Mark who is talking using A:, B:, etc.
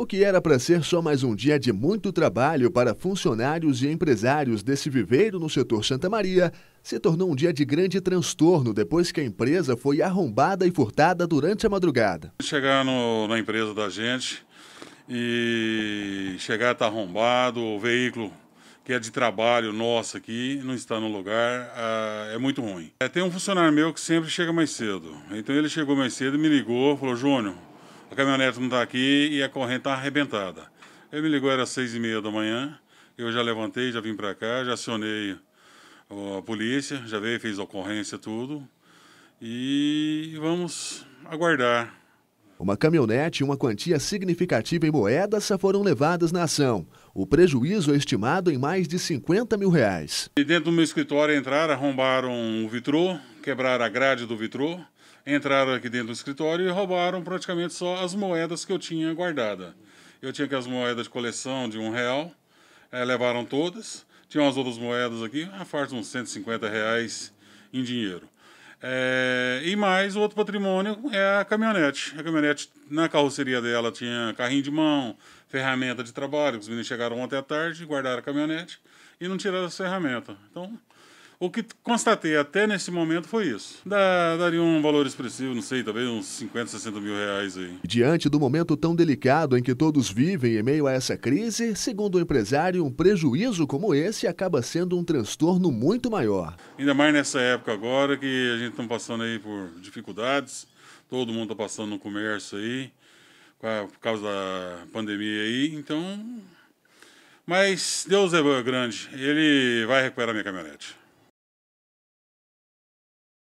A: O que era para ser só mais um dia de muito trabalho para funcionários e empresários desse viveiro no setor Santa Maria se tornou um dia de grande transtorno depois que a empresa foi arrombada e furtada durante a madrugada.
B: Chegar no, na empresa da gente e chegar estar tá arrombado, o veículo que é de trabalho nosso aqui, não está no lugar, ah, é muito ruim. É, tem um funcionário meu que sempre chega mais cedo. Então ele chegou mais cedo, me ligou, falou, Júnior, a caminhonete não está aqui e a corrente está arrebentada. Ele me ligou, era seis e meia da manhã, eu já levantei, já vim para cá, já acionei a polícia, já veio, fez ocorrência, tudo. E vamos aguardar.
A: Uma caminhonete e uma quantia significativa em moedas foram levadas na ação. O prejuízo é estimado em mais de 50 mil reais.
B: E dentro do meu escritório entraram, arrombaram o um vitrô, quebraram a grade do vitrô, entraram aqui dentro do escritório e roubaram praticamente só as moedas que eu tinha guardada. Eu tinha aquelas moedas de coleção de um real, é, levaram todas. Tinha umas outras moedas aqui, a faz uns 150 reais em dinheiro. É, e mais o outro patrimônio é a caminhonete. A caminhonete, na carroceria dela, tinha carrinho de mão, ferramenta de trabalho. Os meninos chegaram ontem à tarde, guardaram a caminhonete e não tiraram as ferramentas. Então, o que constatei até nesse momento foi isso. Dá, daria um valor expressivo, não sei, talvez uns 50, 60 mil reais aí.
A: Diante do momento tão delicado em que todos vivem em meio a essa crise, segundo o empresário, um prejuízo como esse acaba sendo um transtorno muito maior.
B: Ainda mais nessa época agora que a gente está passando aí por dificuldades, todo mundo está passando no comércio aí, por causa da pandemia aí, então. Mas Deus é grande, ele vai recuperar minha caminhonete.